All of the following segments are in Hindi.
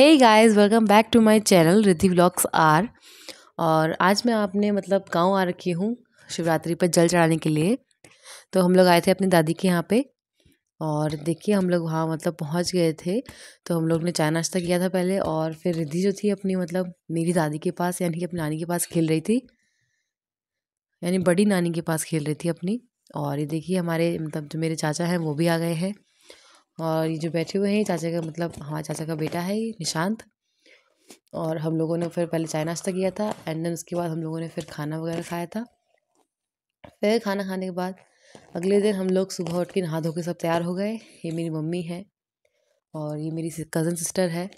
hey guys welcome back to my channel Riddhi blogs आर और आज मैं आपने मतलब गांव आ रखी हूँ शिवरात्रि पर जल चढ़ाने के लिए तो हम लोग आए थे अपनी दादी के यहाँ पे और देखिए हम लोग वहाँ मतलब पहुँच गए थे तो हम लोग ने चाय नाश्ता किया था पहले और फिर रिद्धि जो थी अपनी मतलब मेरी दादी के पास यानी कि अपनी नानी के पास खेल रही थी यानी बड़ी नानी के पास खेल रही थी अपनी और ये देखिए हमारे मतलब जो मेरे चाचा हैं वो भी आ गए हैं और ये जो बैठे हुए हैं चाचा का मतलब हमारे चाचा का बेटा है ये निशांत और हम लोगों ने फिर पहले चाय नाश्ता किया था एंड देन उसके बाद हम लोगों ने फिर खाना वगैरह खाया था फिर खाना खाने के बाद अगले दिन हम लोग सुबह उठ के नहा धो के सब तैयार हो गए ये मेरी मम्मी है और ये मेरी कज़न सिस्टर है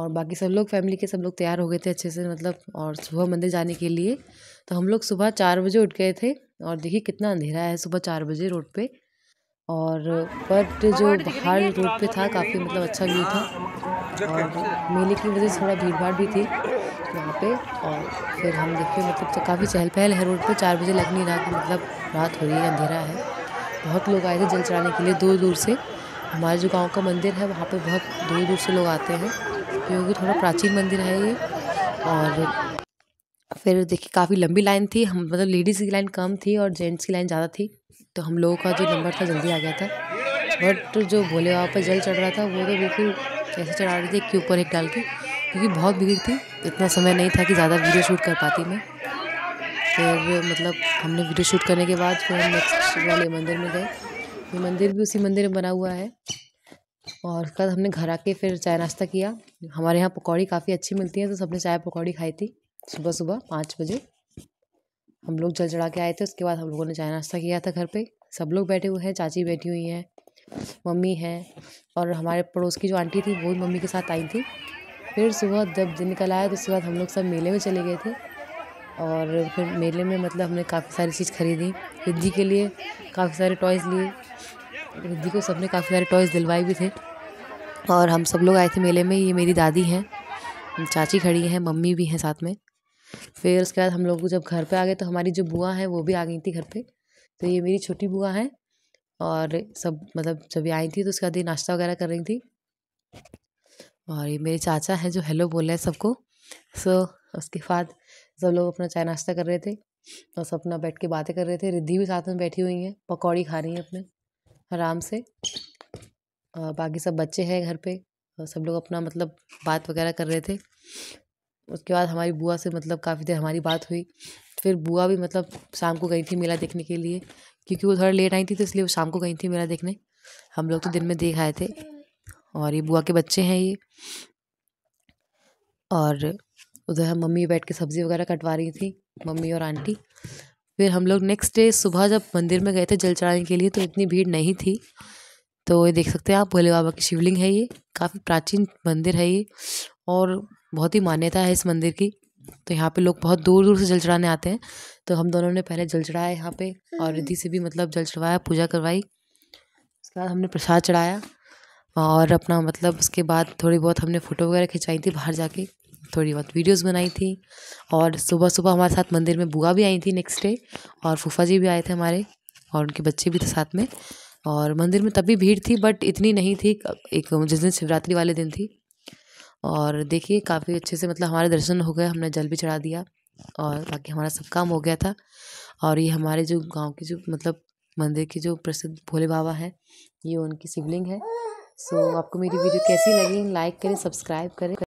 और बाकी सब लोग फैमिली के सब लोग तैयार हो गए थे अच्छे से मतलब और सुबह मंदिर जाने के लिए तो हम लोग सुबह चार बजे उठ गए थे और देखिए कितना अंधेरा है सुबह चार बजे रोड पे और बट जो बाहर रोड पे था काफ़ी मतलब अच्छा व्यू था और मेले की वजह से थोड़ा भीड़ भाड़ भी थी वहाँ पे और फिर हम देखे मतलब तो काफ़ी चहल पहल है रोड पे चार बजे लग नहीं रहा मतलब रात हो रही है अंधेरा है बहुत लोग आए थे जल चढ़ाने के लिए दूर दूर से हमारे जो गांव का मंदिर है वहाँ पे बहुत दूर दूर से लोग आते हैं क्योंकि थोड़ा प्राचीन मंदिर है ये और फिर देखिए काफ़ी लंबी लाइन थी हम मतलब लेडीज़ की लाइन कम थी और जेंट्स की लाइन ज़्यादा थी तो हम लोगों का जो नंबर था जल्दी आ गया था बट जो भोले बाबा पर जल चढ़ रहा था वो तो बिल्कुल कैसे चढ़ा रहे थे एक के ऊपर एक डाल के क्योंकि बहुत भीड़ थी इतना समय नहीं था कि ज़्यादा वीडियो शूट कर पाती मैं फिर मतलब हमने वीडियो शूट करने के बाद फिर हम नेक्स्ट वाले मंदिर में गए ये मंदिर भी उसी मंदिर में बना हुआ है और उसके बाद हमने घर आके फिर चाय नाश्ता किया हमारे यहाँ पकौड़ी काफ़ी अच्छी मिलती है तो सबने चाय पकौड़ी खाई थी सुबह सुबह पाँच बजे हम लोग जल चढ़ा के आए थे उसके बाद हम लोगों ने चाय नाश्ता किया था घर पे सब लोग बैठे हुए हैं चाची बैठी हुई हैं मम्मी हैं और हमारे पड़ोस की जो आंटी थी वो भी मम्मी के साथ आई थी फिर सुबह जब दिन निकल आया तो उसके बाद हम लोग सब मेले में चले गए थे और फिर मेले में मतलब हमने काफ़ी सारी चीज़ खरीदी रिद्धि के लिए काफ़ी सारे टॉयज़ लिए रिद्धि को सबने काफ़ी सारे टॉयज़ दिलवाए भी थे और हम सब लोग आए थे मेले में ये मेरी दादी हैं चाची खड़ी हैं मम्मी भी हैं साथ में फिर उसके बाद हम लोग जब घर पे आ गए तो हमारी जो बुआ हैं वो भी आ गई थी घर पे तो ये मेरी छोटी बुआ हैं और सब मतलब जब ये आई थी तो उसके बाद ये नाश्ता वगैरह कर रही थी और ये मेरे चाचा हैं जो हेलो बोल रहे हैं सबको सो उसके बाद सब लोग अपना चाय नाश्ता कर रहे थे और सब अपना बैठ के बातें कर रहे थे रिद्धि भी साथ में बैठी हुई हैं पकौड़ी खा रही हैं अपने आराम से और बाकी सब बच्चे हैं घर पे और सब लोग अपना मतलब बात वगैरह कर रहे थे उसके बाद हमारी बुआ से मतलब काफ़ी देर हमारी बात हुई फिर बुआ भी मतलब शाम को गई थी मेला देखने के लिए क्योंकि वो थोड़ा लेट आई थी तो इसलिए वो शाम को गई थी मेला देखने हम लोग तो दिन में देख आए थे और ये बुआ के बच्चे हैं ये और उधर हम मम्मी बैठ के सब्ज़ी वगैरह कटवा रही थी मम्मी और आंटी फिर हम लोग नेक्स्ट डे सुबह जब मंदिर में गए थे जल चढ़ाने के लिए तो इतनी भीड़ नहीं थी तो ये देख सकते हैं आप भोले बाबा की शिवलिंग है ये काफ़ी प्राचीन मंदिर है ये और बहुत ही मान्यता है इस मंदिर की तो यहाँ पे लोग बहुत दूर दूर से जल चढ़ाने आते हैं तो हम दोनों ने पहले जल चढ़ाया यहाँ पे और रिद्धि से भी मतलब जल चढ़वाया पूजा करवाई उसके बाद हमने प्रसाद चढ़ाया और अपना मतलब उसके बाद थोड़ी बहुत हमने फ़ोटो वगैरह खिंचाई थी बाहर जाके थोड़ी बहुत वीडियोस बनाई थी और सुबह सुबह हमारे साथ मंदिर में बुआ भी आई थी नेक्स्ट डे और फूफा जी भी आए थे हमारे और उनके बच्चे भी थे साथ में और मंदिर में तब भी भीड़ थी बट इतनी नहीं थी एक जिस दिन शिवरात्रि वाले दिन थी और देखिए काफ़ी अच्छे से मतलब हमारे दर्शन हो गए हमने जल भी चढ़ा दिया और बाकी हमारा सब काम हो गया था और ये हमारे जो गांव के जो मतलब मंदिर के जो प्रसिद्ध भोले बाबा हैं ये उनकी शिवलिंग है सो आपको मेरी वीडियो कैसी लगी लाइक करें सब्सक्राइब करें